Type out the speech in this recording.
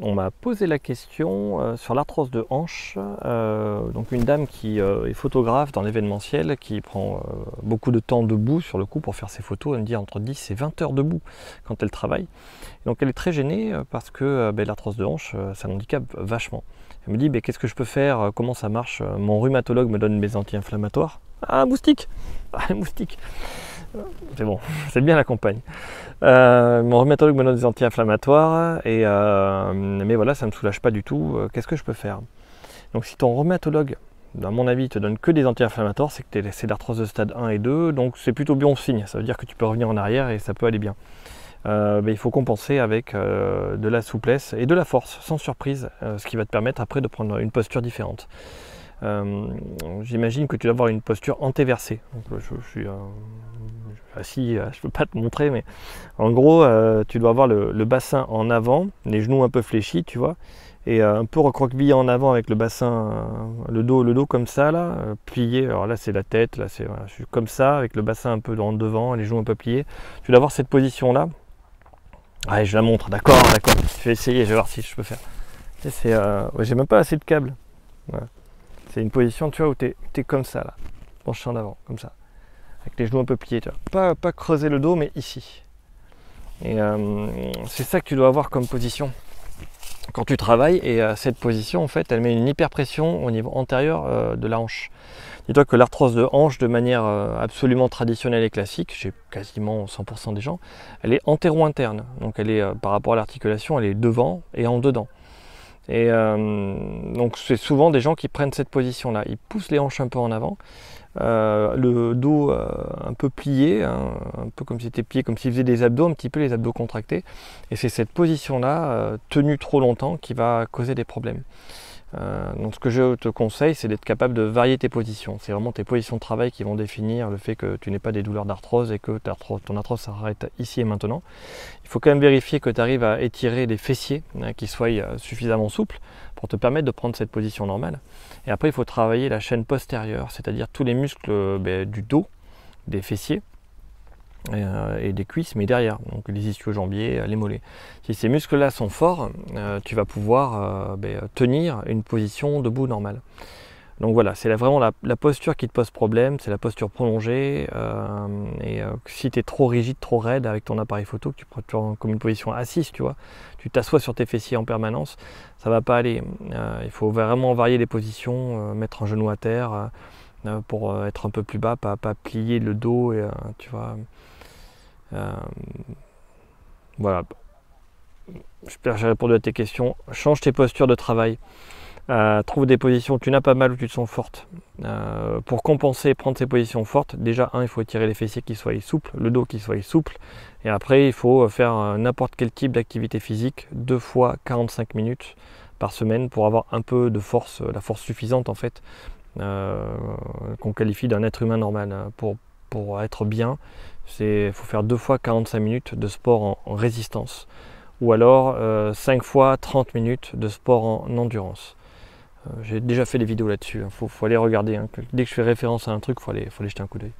on m'a posé la question euh, sur l'arthrose de hanche. Euh, donc une dame qui euh, est photographe dans l'événementiel, qui prend beaucoup de temps debout sur le coup pour faire ses photos, elle me dit entre 10 et 20 heures debout quand elle travaille. donc elle est très gênée parce que ben, l'arthrose de hanche, ça handicap vachement. Elle me dit ben, qu'est-ce que je peux faire, comment ça marche, mon rhumatologue me donne mes anti-inflammatoires. Ah moustique Ah moustique c'est bon, c'est bien la campagne. Euh, mon rhumatologue me donne des anti-inflammatoires, et, euh, mais voilà, ça ne me soulage pas du tout. Euh, qu'est-ce que je peux faire Donc si ton rhumatologue, dans mon avis, te donne que des anti-inflammatoires, c'est que es, c'est l'arthrose de stade 1 et 2, donc c'est plutôt bon signe. Ça veut dire que tu peux revenir en arrière et ça peut aller bien. Mais il faut compenser avec de la souplesse et de la force, sans surprise, ce qui va te permettre après de prendre une posture différente. Euh, j'imagine que tu dois avoir une posture antéversée. je, suis, assis, euh, je peux pas te montrer, mais en gros, euh, tu dois avoir le, bassin en avant, les genoux un peu fléchis, tu vois, et un peu recroquevillé en avant avec le bassin, le dos, le dos comme ça là, plié. Alors là, c'est la tête, là, c'est je suis comme ça avec le bassin un peu en devant, les genoux un peu pliés. Tu dois avoir cette position là. je la montre, d'accord, d'accord. Je vais essayer, je vais voir si je peux faire. C'est, j'ai même pas assez de câbles. C'est une position, tu vois, où tu es, comme ça, là, penché en avant, comme ça, avec les genoux un peu pliés, tu vois. Pas, pas creuser le dos, mais ici. Et euh, c'est ça que tu dois avoir comme position quand tu travailles. Et euh, cette position, en fait, elle met une hyperpression au niveau antérieur euh, de la hanche. Dis-toi que l'arthrose de hanche, de manière absolument traditionnelle et classique, chez quasiment 100% des gens, elle est antéro-interne. Donc elle est, par rapport à l'articulation, elle est devant et en dedans. Et euh, donc c'est souvent des gens qui prennent cette position-là. Ils poussent les hanches un peu en avant, euh, le dos euh, un peu plié, hein, un peu comme s'il était plié, comme s'ils faisait des abdos, un petit peu les abdos contractés. Et c'est cette position-là, tenue trop longtemps, qui va causer des problèmes. Euh, donc ce que je te conseille, c'est d'être capable de varier tes positions. C'est vraiment tes positions de travail qui vont définir le fait que tu n'aies pas des douleurs d'arthrose et que ton arthrose s'arrête ici et maintenant. Il faut quand même vérifier que tu arrives à étirer les fessiers, hein, qui soient euh, suffisamment souples pour te permettre de prendre cette position normale. Et après, il faut travailler la chaîne postérieure, c'est-à-dire tous les muscles euh, ben, du dos, des fessiers, euh, et, des cuisses, mais derrière, donc les ischio-jambiers, euh, les mollets. Si ces muscles-là sont forts, euh, tu vas pouvoir ben, tenir une position debout normale. Donc voilà, c'est vraiment la, posture qui te pose problème, c'est la posture prolongée. et si tu es trop rigide, trop raide avec ton appareil photo, que tu prends comme une position assise, tu vois, tu t'assois sur tes fessiers en permanence, ça va pas aller. il faut vraiment varier les positions, mettre un genou à terre pour être un peu plus bas, pas, pas plier le dos, et, tu vois. Euh, voilà. J'espère que j'ai répondu à tes questions. Change tes postures de travail. Euh, trouve des positions où tu n'as pas mal, où tu te sens forte. Euh, pour compenser et prendre ces positions fortes, déjà, un, il faut étirer les fessiers qui soient souples, le dos qui soit souple. Et après, il faut faire n'importe quel type d'activité physique, deux fois 45 minutes par semaine pour avoir un peu de force, la force suffisante en fait, qu'on qualifie d'un être humain normal hein, pour, pour être bien, il faut faire deux fois 45 minutes de sport en, résistance ou alors 5 euh, fois 30 minutes de sport en endurance. Euh, j'ai déjà fait des vidéos là-dessus, il hein. faut, aller regarder. Hein. Dès que je fais référence à un truc, il faut aller, faut aller jeter un coup d'œil.